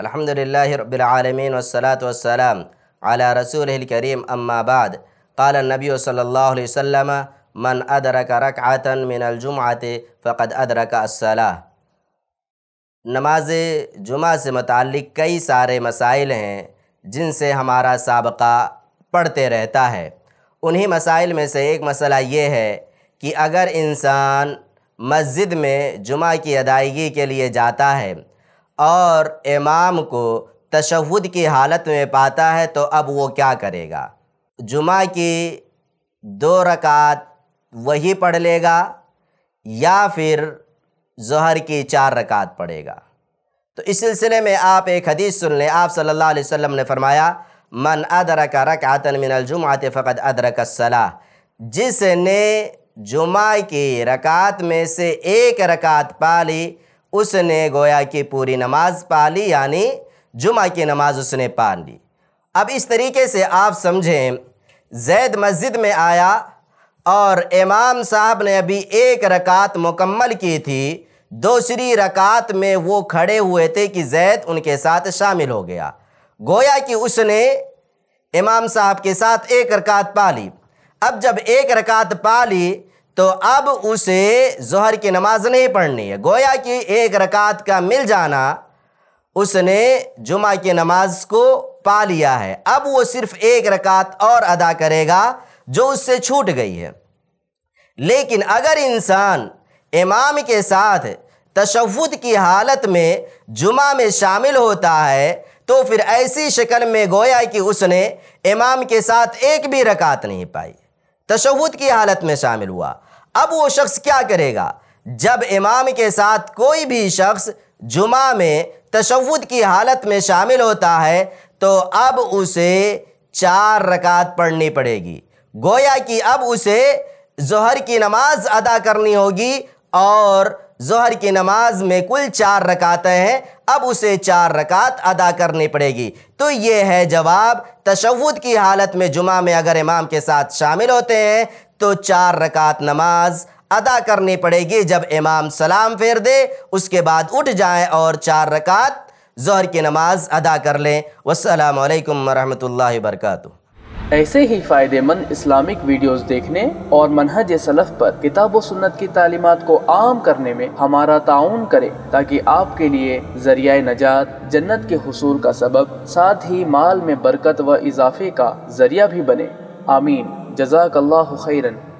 अलहमदिल्ला रबालमीन वसलातम अला रसूल करीम अम्माबाद काल नबी सल्ला वसम मन अदरक रकआतन मिनलजुमात फ़कद अदरक असला नमाज जुमा से मतलब कई सारे मसाइल हैं जिनसे हमारा सबका पढ़ते रहता है उन्हीं मसाइल में से एक मसला ये है कि अगर इंसान मस्जिद में जुमा की अदायगी के लिए जाता है और इमाम को तशहद की हालत में पाता है तो अब वो क्या करेगा जुमा की दो रकात वही पढ़ लेगा या फिर जहर की चार रकात पढ़ेगा तो इस सिलसिले में आप एक हदीस सुन लें आप सल्लल्लाहु अलैहि वसल्लम ने फरमाया मन अदरक रकातन मिनल जुमात फ़कत अदरक सलाह जिसने जुमा की रकात में से एक रकात पा ली उसने गोया की पूरी नमाज पा ली यानी जुमा की नमाज उसने पा ली अब इस तरीके से आप समझें जैद मस्जिद में आया और इमाम साहब ने अभी एक रकात मुकम्मल की थी दूसरी रकात में वो खड़े हुए थे कि जैद उनके साथ शामिल हो गया गोया कि उसने इमाम साहब के साथ एक रकात पा ली अब जब एक रकात पा ली तो अब उसे जहर की नमाज नहीं पढ़नी है गोया कि एक रकात का मिल जाना उसने जुमा की नमाज को पा लिया है अब वो सिर्फ एक रकात और अदा करेगा जो उससे छूट गई है लेकिन अगर इंसान इमाम के साथ तशवुद की हालत में जुमा में शामिल होता है तो फिर ऐसी शक्ल में गोया कि उसने इमाम के साथ एक भी रकात नहीं पाई तशवुद की हालत में शामिल हुआ अब वो शख्स क्या करेगा जब इमाम के साथ कोई भी शख्स जुमा में तशवद की हालत में शामिल होता है तो अब उसे चार रकात पढ़नी पड़ेगी गोया कि अब उसे जहर की नमाज अदा करनी होगी और जहर की नमाज में कुल चार रकातें हैं अब उसे चार रकात अदा करनी पड़ेगी तो ये है जवाब तशवद की हालत में जुमा में अगर इमाम के साथ शामिल होते हैं तो चार रकात नमाज अदा करनी पड़ेगी जब इमाम सलाम फेर दे उसके बाद उठ जाए और चार रकात जहर की नमाज अदा कर लें वसलम वरहमल वर्क ऐसे ही फ़ायदेमंद इस्लामिक वीडियोस देखने और मनहज सलफ़ पर किताब व सुन्नत की तालीमत को आम करने में हमारा ताउन करें ताकि आपके लिए जरिया नजात जन्नत के हसूल का सबब साथ ही माल में बरकत व इजाफे का जरिया भी बने आमीन جزاك الله خيرا